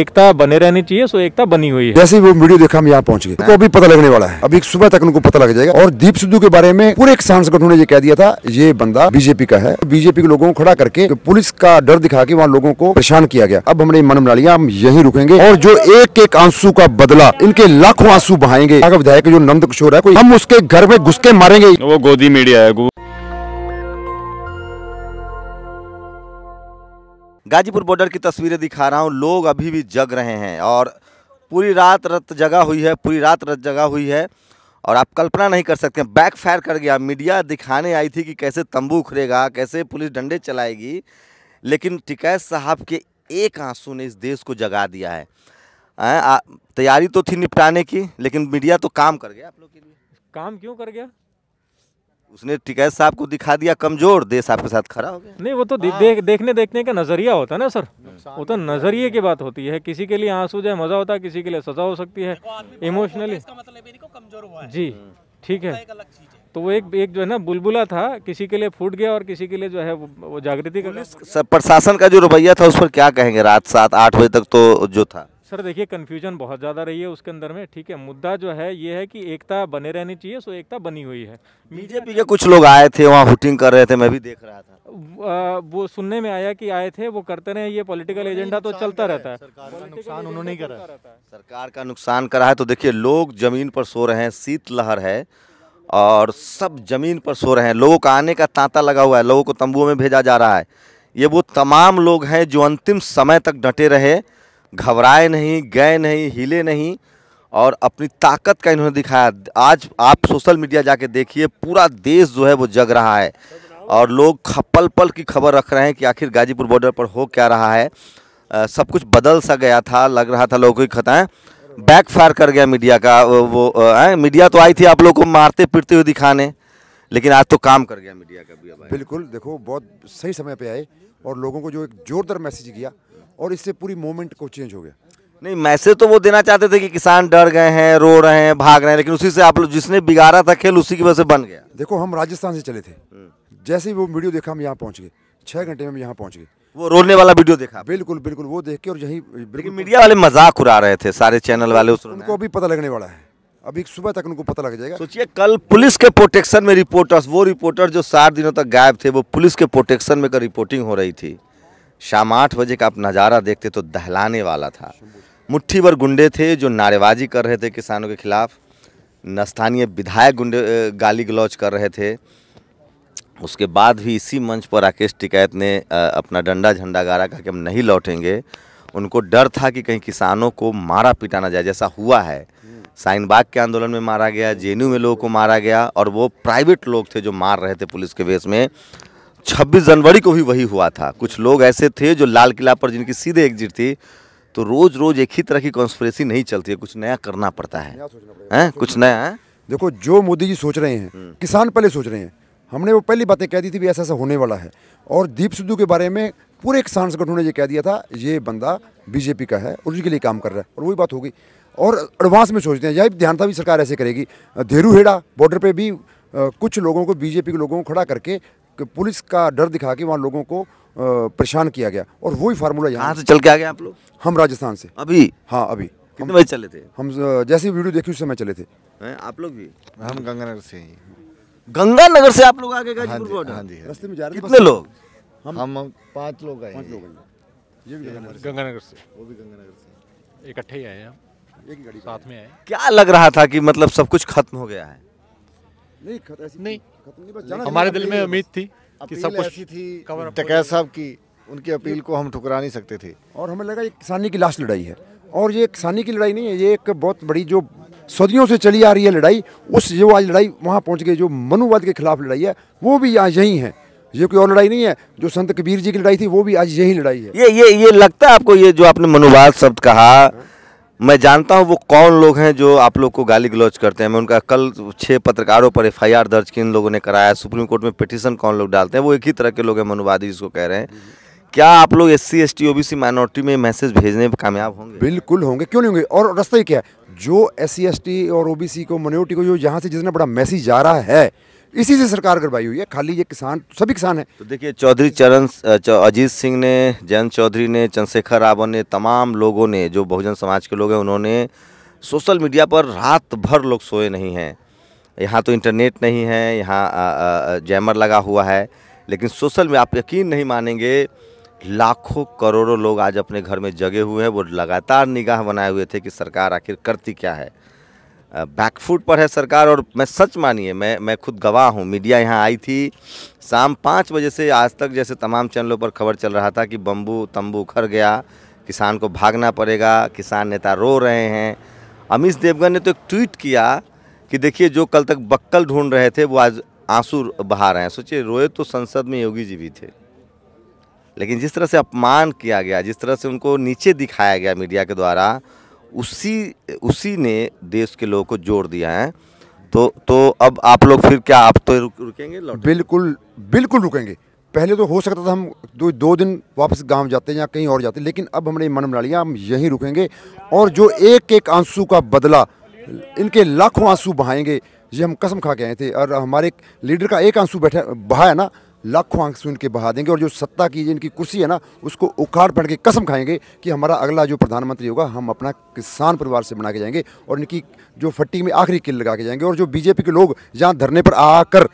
एकता बने रहनी चाहिए सो एकता बनी हुई है जैसे वो वीडियो देखा हम यहाँ पहुंच गए तो अभी पता लगने वाला है अभी सुबह तक उनको पता लग जाएगा और दीप सिद्धू के बारे में पूरे सांसद संगठन ने ये कह दिया था ये बंदा बीजेपी का है बीजेपी के लोगों को खड़ा करके पुलिस का डर दिखा के वहाँ लोगों को परेशान किया गया अब हमने मन बना लिया हम यही रुकेंगे और जो एक एक आंसू का बदला इनके लाखों आंसू बहाएंगे विधायक जो नंद किशोर है हम उसके घर में घुस के मारेंगे वो गोदी मीडिया है गाजीपुर बॉर्डर की तस्वीरें दिखा रहा हूँ लोग अभी भी जग रहे हैं और पूरी रात रत जगह हुई है पूरी रात रत जगह हुई है और आप कल्पना नहीं कर सकते बैक फायर कर गया मीडिया दिखाने आई थी कि कैसे तंबू उखरेगा कैसे पुलिस डंडे चलाएगी लेकिन टिकैत साहब के एक आंसू ने इस देश को जगा दिया है तैयारी तो थी निपटाने की लेकिन मीडिया तो काम कर गया आप लोग के लिए काम क्यों कर गया उसने टिकैत साहब को दिखा दिया कमजोर देश आपके साथ खड़ा हो गया नहीं वो तो दे, दे, देखने देखने का नजरिया होता है ना सर वो तो नजरिए की बात होती है किसी के लिए आंसू जाए मजा होता है किसी के लिए सजा हो सकती है इमोशनली मतलब जी ठीक है तो वो एक एक जो है ना बुलबुला था किसी के लिए फूट गया और किसी के लिए जो है वो जागृति का प्रशासन का जो रवैया था उस पर क्या कहेंगे रात सात आठ बजे तक तो जो था सर देखिए कन्फ्यूजन बहुत ज़्यादा रही है उसके अंदर में ठीक है मुद्दा जो है ये है कि एकता बने रहनी चाहिए सो एकता बनी हुई है बीजेपी के कुछ लोग आए थे वहाँ हुटिंग कर रहे थे मैं भी देख रहा था वो सुनने में आया कि आए थे वो करते रहे ये पॉलिटिकल एजेंडा तो चलता रहता है सरकार का नुकसान उन्होंने करा सरकार का नुकसान करा है तो देखिए लोग जमीन पर सो रहे हैं शीतलहर है और सब जमीन पर सो रहे हैं लोगों का आने का तांता लगा हुआ है लोगों को तंबुओं में भेजा जा रहा है ये वो तमाम लोग हैं जो अंतिम समय तक डटे रहे घबराए नहीं गए नहीं हिले नहीं और अपनी ताकत का इन्होंने दिखाया आज आप सोशल मीडिया जाके देखिए पूरा देश जो है वो जग रहा है और लोग पल पल की खबर रख रहे हैं कि आखिर गाजीपुर बॉर्डर पर हो क्या रहा है आ, सब कुछ बदल सा गया था लग रहा था लोगों की खताएँ बैकफायर कर गया मीडिया का वो आ, मीडिया तो आई थी आप लोग को मारते पीटते हुए दिखाने लेकिन आज तो काम कर गया मीडिया का भी बिल्कुल देखो बहुत सही समय पर आए और लोगों को जो एक ज़ोरदार मैसेज किया और इससे पूरी मोमेंट को चेंज हो गया नहीं मैसेज तो वो देना चाहते थे कि किसान डर गए हैं रो रहे हैं भाग रहे हैं लेकिन उसी से आप लोग जिसने बिगाड़ा था खेल उसी की वजह से बन गया देखो हम राजस्थान से चले थे हम्म। जैसे ही वो वीडियो देखा हम यहाँ पहुँच गए छः घंटे में हम यहाँ पहुँच गए वो रोने वाला वीडियो देखा बिल्कुल बिल्कुल वो देख के और यही लेकिन मीडिया वाले मजाक उड़ा रहे थे सारे चैनल वाले उस उनको अभी पता लगने वाला है अभी सुबह तक उनको पता लग जाएगा सोचिए कल पुलिस के प्रोटेक्शन में रिपोर्टर्स वो रिपोर्टर जो सात दिनों तक गायब थे वो पुलिस के प्रोटेक्शन में कर रिपोर्टिंग हो रही थी शाम आठ बजे का आप नज़ारा देखते तो दहलाने वाला था मुट्ठी भर गुंडे थे जो नारेबाजी कर रहे थे किसानों के खिलाफ स्थानीय विधायक गुंडे गाली गलौज कर रहे थे उसके बाद भी इसी मंच पर राकेश टिकैत ने अपना डंडा झंडा गारा कहा कि हम नहीं लौटेंगे उनको डर था कि कहीं किसानों को मारा पीटा ना जाए जैसा हुआ है साइनबाग के आंदोलन में मारा गया जे में लोगों को मारा गया और वो प्राइवेट लोग थे जो मार रहे थे पुलिस के वेश में 26 जनवरी को भी वही हुआ था कुछ लोग ऐसे थे जो लाल किला पर जिनकी सीधे एग्जिट थी तो रोज़ रोज़ एक ही तरह की कॉन्स्परेसी नहीं चलती है कुछ नया करना पड़ता है हैं कुछ नया है देखो जो मोदी जी सोच रहे हैं हम्म। किसान पहले सोच रहे हैं हमने वो पहली बातें कह दी थी ऐसा ऐसा होने वाला है और दीप सिद्धू के बारे में पूरे किसान संगठनों ने ये कह दिया था ये बंदा बीजेपी का है और उसके लिए काम कर रहा है और वही बात हो गई और एडवांस में सोचते हैं यही ध्यान था भी सरकार ऐसे करेगी धेरू हेड़ा बॉर्डर पे भी कुछ लोगों को बीजेपी के लोगों को खड़ा करके कि पुलिस का डर दिखा के वहाँ लोगों को परेशान किया गया और वही फार्मूला यहाँ से चल के आ गए आप लोग हम राजस्थान से अभी हाँ अभी कितने बजे चले थे हम जैसे वीडियो देखी उस समय चले थे आप लोग भी हम गंगानगर से ही गंगानगर से आप लोग आगे हाँ गाजीपुर हाँ हाँ रास्ते में जा रहे कितने लोग हम हम पांच लोग आए पांच लोग ये भी गंगानगर से वो भी गंगानगर से इकट्ठे ही आए हम एक ही गाड़ी साथ में आए क्या लग रहा था कि मतलब सब कुछ खत्म हो गया है नहीं नहीं हमारे दिल में उम्मीद थी कि सब कुछ थी टकैत साहब की उनकी अपील को हम ठुकरा नहीं सकते थे और हमें लगा ये किसानी की लास्ट लड़ाई है और ये किसानी की लड़ाई नहीं है ये एक बहुत बड़ी जो सदियों से चली आ रही है लड़ाई उस जो आज लड़ाई वहाँ पहुँच गई जो मनुवाद के खिलाफ लड़ाई है वो भी आज यही है ये कोई और लड़ाई नहीं है जो संत कबीर जी की लड़ाई थी वो भी आज यही लड़ाई है ये ये ये लगता है आपको ये जो आपने मनुवाद शब्द कहा मैं जानता हूं वो कौन लोग हैं जो आप लोग को गाली गलौज करते हैं मैं उनका कल छः पत्रकारों पर एफआईआर दर्ज किन लोगों ने कराया सुप्रीम कोर्ट में पिटिशन कौन लोग डालते हैं वो एक ही तरह के लोग हैं मनुवादी जिसको कह रहे हैं क्या आप लोग S C S T C minority में मैसेज भेजने में कामयाब होंगे बिल्कुल होंगे क्यों नहीं होंगे और रास्ता ही क्या है जो एस सी एस टी और सी को माइनॉरिटी को जो यहाँ से जितना बड़ा मैसेज जा रहा है इसी से सरकार करवाई हुई है खाली ये किसान सभी किसान है तो देखिए चौधरी चरण अजीत सिंह ने जयंत चौधरी ने चंद्रशेखर रावन ने तमाम लोगों ने जो बहुजन समाज के लोग हैं उन्होंने सोशल मीडिया पर रात भर लोग सोए नहीं हैं यहाँ तो इंटरनेट नहीं है यहाँ जैमर लगा हुआ है लेकिन सोशल में आप यकीन नहीं मानेंगे लाखों करोड़ों लोग आज अपने घर में जगे हुए हैं वो लगातार निगाह बनाए हुए थे कि सरकार आखिर करती क्या है बैकफुट पर है सरकार और मैं सच मानिए मैं मैं खुद गवाह हूँ मीडिया यहाँ आई थी शाम पाँच बजे से आज तक जैसे तमाम चैनलों पर खबर चल रहा था कि बम्बू तंबू उखर गया किसान को भागना पड़ेगा किसान नेता रो रहे हैं अमीश देवगन ने तो एक ट्वीट किया कि देखिए जो कल तक बक्कल ढूंढ रहे थे वो आज आंसू बहा रहे हैं सोचिए रोए तो संसद में योगी जी भी थे लेकिन जिस तरह से अपमान किया गया जिस तरह से उनको नीचे दिखाया गया मीडिया के द्वारा उसी उसी ने देश के लोगों को जोड़ दिया है तो तो अब आप लोग फिर क्या आप तो रुक, रुकेंगे बिल्कुल बिल्कुल रुकेंगे पहले तो हो सकता था हम दो दो दिन वापस गांव जाते या कहीं और जाते लेकिन अब हमने मन बना लिया हम यहीं रुकेंगे और जो एक एक आंसू का बदला इनके लाखों आंसू बहाएंगे ये हम कसम खा के आए थे और हमारे लीडर का एक आंसू बैठा बहाया ना लाखों आंख सुन के बहा देंगे और जो सत्ता की जिनकी कुर्सी है ना उसको उखाड़ पड़ के कसम खाएंगे कि हमारा अगला जो प्रधानमंत्री होगा हम अपना किसान परिवार से बना के जाएंगे और इनकी जो फट्टी में आखिरी किल लगा के जाएंगे और जो बीजेपी के लोग जहाँ धरने पर आकर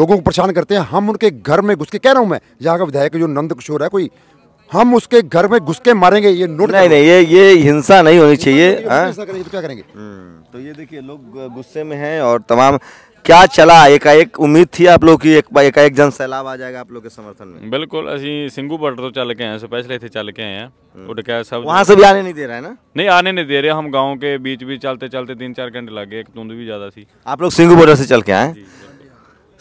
लोगों को परेशान करते हैं हम उनके घर में घुस के कह रहा हूँ मैं यहाँ का विधायक जो नंद किशोर है कोई हम उसके घर में घुस के मारेंगे ये नोट नहीं नहीं ये ये हिंसा नहीं होनी चाहिए तो हाँ? हिंसा करेंगे तो क्या करेंगे हम्म, तो ये देखिए लोग गुस्से में हैं और तमाम क्या चला एकाएक उम्मीद थी आप लोग की एक एकाएक जन सैलाब आ जाएगा आप लोग के समर्थन में बिल्कुल अभी सिंगू बॉर्डर तो चल के आए ਹਾਂ ਸੋ चल के ਚੱਲ हम्म। उठ के सब वहाँ से भी आने नहीं दे रहा है ना नहीं आने नहीं दे रहे हम गांव के बीच बीच चलते चलते तीन चार घंटे लग गए एक धुंध भी ज्यादा थी आप लोग सिंगू बॉर्डर से चल के आए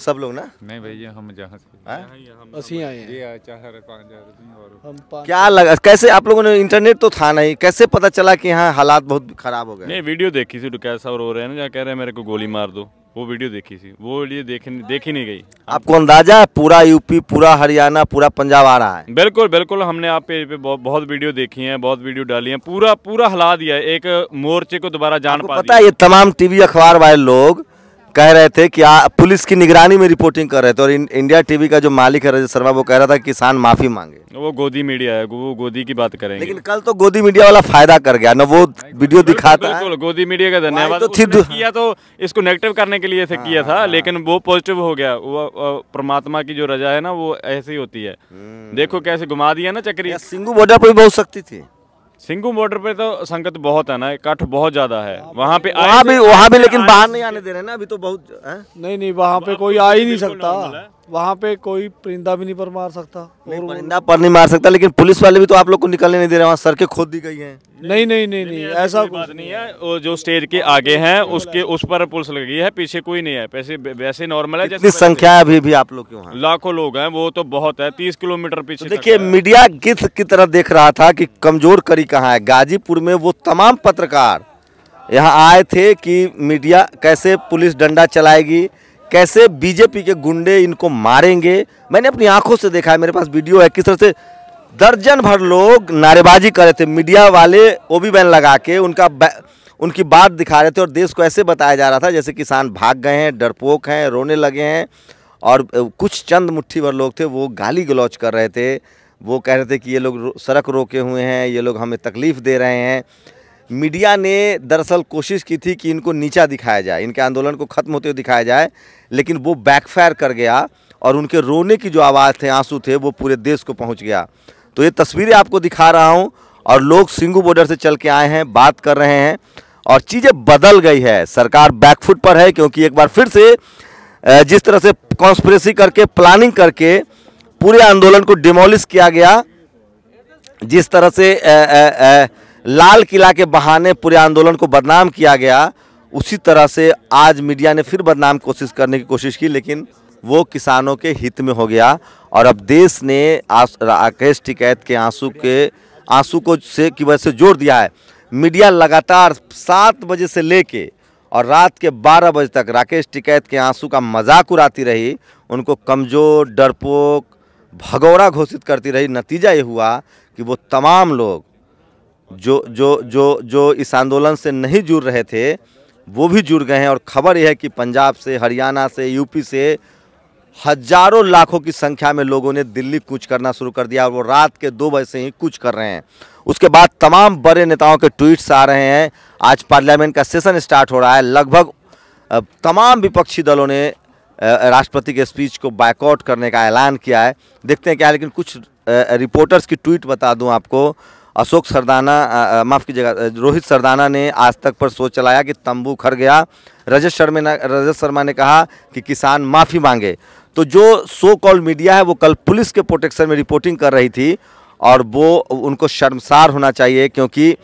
सब लोग ना नहीं भैया हम जहाँ से हाँ? हम क्या लगा कैसे आप लोगों ने इंटरनेट तो था नहीं कैसे पता चला कि यहाँ हालात बहुत खराब हो गए नहीं वीडियो देखी थी कैसा रो रहे हैं ना जहाँ कह रहे हैं मेरे को गोली मार दो वो वीडियो देखी थी वो ये देखने हाँ, देखी नहीं गई आपको अंदाजा है पूरा यूपी पूरा हरियाणा पूरा पंजाब आ रहा है बिल्कुल बिल्कुल हमने आप पे, पे बहुत वीडियो देखी है बहुत वीडियो डाली है पूरा पूरा हिला दिया एक मोर्चे को दोबारा जान पा पता है ये तमाम टीवी अखबार वाले लोग कह रहे थे कि आ, पुलिस की निगरानी में रिपोर्टिंग कर रहे थे और इंडिया टीवी का जो मालिक है रजत शर्मा वो कह रहा था किसान माफी मांगे वो गोदी मीडिया है वो गोदी की बात करेंगे लेकिन कल तो गोदी मीडिया वाला फायदा कर गया ना वो वीडियो दिखाता है गोदी मीडिया का धन्यवाद तो किया तो इसको नेगेटिव करने के लिए हाँ, किया था हाँ, लेकिन हाँ। वो पॉजिटिव हो गया वो परमात्मा की जो रजा है ना वो ऐसी होती है हम्म। देखो कैसे घुमा दिया ना चक्री सिंगू बॉर्डर पर भी बहुत सकती थी सिंगू बॉर्डर पे तो संकट बहुत है ना इकट्ठ बहुत ज्यादा है हाँ, वहाँ पे वहाँ भी वहाँ भी लेकिन बाहर नहीं आने दे रहे ना अभी तो बहुत नहीं नहीं वहाँ पे कोई आ ही नहीं सकता वहाँ पे कोई परिंदा भी नहीं पर मार सकता नहीं परिंदा पर नहीं मार सकता लेकिन पुलिस वाले भी तो आप लोग को निकलने नहीं दे रहे वहाँ सड़कें खोद दी गई हैं नहीं नहीं नहीं नहीं नहीं, नहीं ऐसा कुछ नहीं है और जो स्टेज के आगे हैं उसके उस पर पुलिस लगी है पीछे कोई नहीं है पैसे वैसे नॉर्मल है जैसे संख्या है अभी भी आप लोग क्यों लाखों लोग हैं वो तो बहुत है तीस किलोमीटर पीछे तो देखिए मीडिया गिथ की तरह देख रहा था की कमजोर करी कहाँ है गाजीपुर में वो तमाम पत्रकार यहाँ आए थे की मीडिया कैसे पुलिस डंडा चलाएगी कैसे बीजेपी के गुंडे इनको मारेंगे मैंने अपनी आंखों से देखा है मेरे पास वीडियो है किस तरह से दर्जन भर लोग नारेबाजी कर रहे थे मीडिया वाले ओबी बैन लगा के उनका उनकी बात दिखा रहे थे और देश को ऐसे बताया जा रहा था जैसे किसान भाग गए हैं डरपोक हैं रोने लगे हैं और कुछ चंद मुट्ठी भर लोग थे वो गाली गलौच कर रहे थे वो कह रहे थे कि ये लोग सड़क रोके हुए हैं ये लोग हमें तकलीफ़ दे रहे हैं मीडिया ने दरअसल कोशिश की थी कि इनको नीचा दिखाया जाए इनके आंदोलन को ख़त्म होते हुए दिखाया जाए लेकिन वो बैकफायर कर गया और उनके रोने की जो आवाज़ थे आंसू थे वो पूरे देश को पहुंच गया तो ये तस्वीरें आपको दिखा रहा हूं और लोग सिंगू बॉर्डर से चल के आए हैं बात कर रहे हैं और चीज़ें बदल गई है सरकार बैकफुट पर है क्योंकि एक बार फिर से जिस तरह से कॉन्स्परेसी करके प्लानिंग करके पूरे आंदोलन को डिमोलिश किया गया जिस तरह से आ, आ, आ, लाल किला के बहाने पूरे आंदोलन को बदनाम किया गया उसी तरह से आज मीडिया ने फिर बदनाम कोशिश करने की कोशिश की लेकिन वो किसानों के हित में हो गया और अब देश ने राकेश टिकैत के आंसू के आंसू को से की वजह से जोड़ दिया है मीडिया लगातार सात बजे से लेके और रात के बारह बजे तक राकेश टिकैत के आंसू का मजाक उड़ाती रही उनको कमज़ोर डरपोक भगौरा घोषित करती रही नतीजा ये हुआ कि वो तमाम लोग जो जो जो जो इस आंदोलन से नहीं जुड़ रहे थे वो भी जुड़ गए हैं और खबर यह है कि पंजाब से हरियाणा से यूपी से हजारों लाखों की संख्या में लोगों ने दिल्ली कूच करना शुरू कर दिया और वो रात के दो बजे से ही कूच कर रहे हैं उसके बाद तमाम बड़े नेताओं के ट्वीट्स आ रहे हैं आज पार्लियामेंट का सेशन स्टार्ट हो रहा है लगभग तमाम विपक्षी दलों ने राष्ट्रपति के स्पीच को बाइकआउट करने का ऐलान किया है देखते हैं क्या है लेकिन कुछ रिपोर्टर्स की ट्वीट बता दूं आपको अशोक सरदाना माफ़ कीजिएगा रोहित सरदाना ने आज तक पर शो चलाया कि तंबू खर गया रजत शर्मा ने रजत शर्मा ने कहा कि किसान माफ़ी मांगे तो जो सो कॉल मीडिया है वो कल पुलिस के प्रोटेक्शन में रिपोर्टिंग कर रही थी और वो उनको शर्मसार होना चाहिए क्योंकि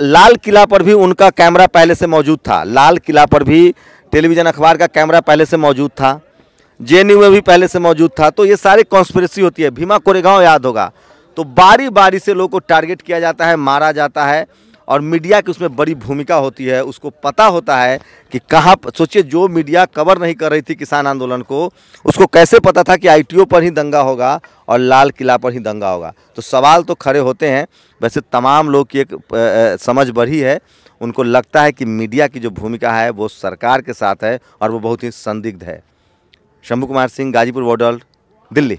लाल किला पर भी उनका कैमरा पहले से मौजूद था लाल किला पर भी टेलीविज़न अखबार का कैमरा पहले से मौजूद था जे में भी पहले से मौजूद था तो ये सारी कॉन्स्परेसी होती है भीमा कोरेगांव याद होगा तो बारी बारी से लोगों को टारगेट किया जाता है मारा जाता है और मीडिया की उसमें बड़ी भूमिका होती है उसको पता होता है कि कहाँ सोचिए जो मीडिया कवर नहीं कर रही थी किसान आंदोलन को उसको कैसे पता था कि आईटीओ पर ही दंगा होगा और लाल किला पर ही दंगा होगा तो सवाल तो खड़े होते हैं वैसे तमाम लोग की एक समझ बढ़ी है उनको लगता है कि मीडिया की जो भूमिका है वो सरकार के साथ है और वो बहुत ही संदिग्ध है शंभू कुमार सिंह गाजीपुर वोडल दिल्ली